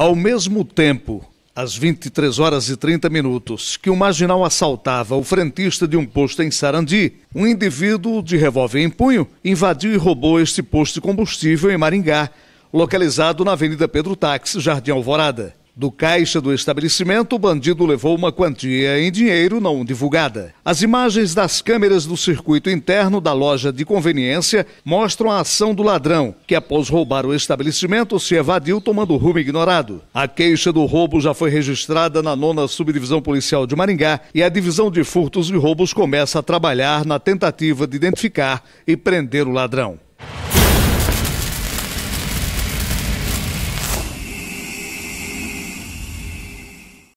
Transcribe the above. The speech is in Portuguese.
Ao mesmo tempo, às 23 horas e 30 minutos, que o um marginal assaltava o frentista de um posto em Sarandi, um indivíduo de revólver em punho invadiu e roubou este posto de combustível em Maringá, localizado na Avenida Pedro Táxi, Jardim Alvorada. Do caixa do estabelecimento, o bandido levou uma quantia em dinheiro não divulgada. As imagens das câmeras do circuito interno da loja de conveniência mostram a ação do ladrão, que após roubar o estabelecimento se evadiu tomando rumo ignorado. A queixa do roubo já foi registrada na nona subdivisão policial de Maringá e a divisão de furtos e roubos começa a trabalhar na tentativa de identificar e prender o ladrão.